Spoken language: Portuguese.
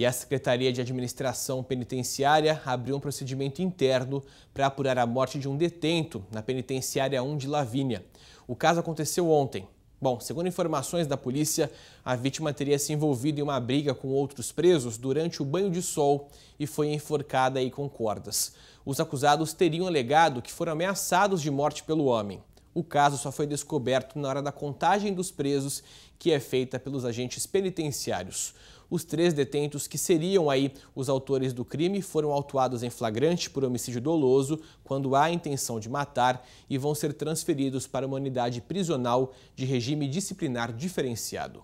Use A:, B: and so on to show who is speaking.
A: E a Secretaria de Administração Penitenciária abriu um procedimento interno para apurar a morte de um detento na Penitenciária 1 de Lavínia. O caso aconteceu ontem. Bom, segundo informações da polícia, a vítima teria se envolvido em uma briga com outros presos durante o banho de sol e foi enforcada aí com cordas. Os acusados teriam alegado que foram ameaçados de morte pelo homem. O caso só foi descoberto na hora da contagem dos presos, que é feita pelos agentes penitenciários. Os três detentos que seriam aí os autores do crime foram autuados em flagrante por homicídio doloso quando há intenção de matar e vão ser transferidos para uma unidade prisional de regime disciplinar diferenciado.